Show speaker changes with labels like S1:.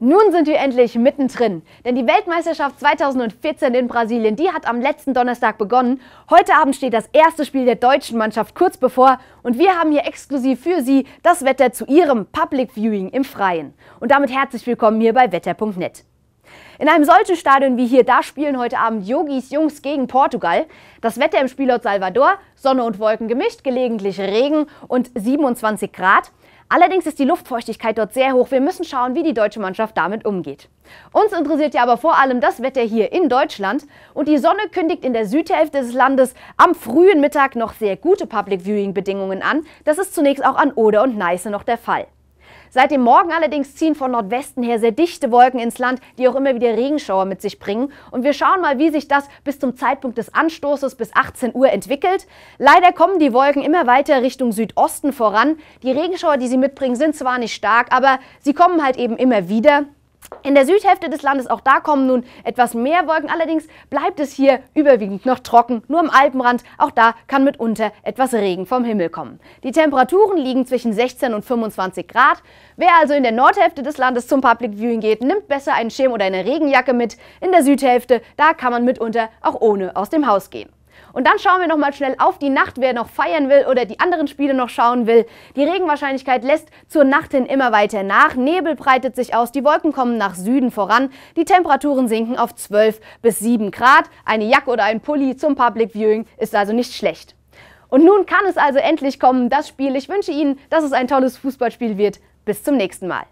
S1: Nun sind wir endlich mittendrin, denn die Weltmeisterschaft 2014 in Brasilien, die hat am letzten Donnerstag begonnen. Heute Abend steht das erste Spiel der deutschen Mannschaft kurz bevor und wir haben hier exklusiv für Sie das Wetter zu Ihrem Public Viewing im Freien. Und damit herzlich willkommen hier bei wetter.net. In einem solchen Stadion wie hier, da spielen heute Abend Yogis Jungs gegen Portugal. Das Wetter im Spielort Salvador, Sonne und Wolken gemischt, gelegentlich Regen und 27 Grad. Allerdings ist die Luftfeuchtigkeit dort sehr hoch. Wir müssen schauen, wie die deutsche Mannschaft damit umgeht. Uns interessiert ja aber vor allem das Wetter hier in Deutschland. Und die Sonne kündigt in der Südhälfte des Landes am frühen Mittag noch sehr gute Public Viewing-Bedingungen an. Das ist zunächst auch an Oder und Neiße noch der Fall. Seit dem Morgen allerdings ziehen von Nordwesten her sehr dichte Wolken ins Land, die auch immer wieder Regenschauer mit sich bringen. Und wir schauen mal, wie sich das bis zum Zeitpunkt des Anstoßes bis 18 Uhr entwickelt. Leider kommen die Wolken immer weiter Richtung Südosten voran. Die Regenschauer, die sie mitbringen, sind zwar nicht stark, aber sie kommen halt eben immer wieder. In der Südhälfte des Landes, auch da kommen nun etwas mehr Wolken, allerdings bleibt es hier überwiegend noch trocken, nur am Alpenrand, auch da kann mitunter etwas Regen vom Himmel kommen. Die Temperaturen liegen zwischen 16 und 25 Grad. Wer also in der Nordhälfte des Landes zum Public Viewing geht, nimmt besser einen Schirm oder eine Regenjacke mit. In der Südhälfte, da kann man mitunter auch ohne aus dem Haus gehen. Und dann schauen wir nochmal schnell auf die Nacht, wer noch feiern will oder die anderen Spiele noch schauen will. Die Regenwahrscheinlichkeit lässt zur Nacht hin immer weiter nach. Nebel breitet sich aus, die Wolken kommen nach Süden voran, die Temperaturen sinken auf 12 bis 7 Grad. Eine Jacke oder ein Pulli zum Public Viewing ist also nicht schlecht. Und nun kann es also endlich kommen, das Spiel. Ich wünsche Ihnen, dass es ein tolles Fußballspiel wird. Bis zum nächsten Mal.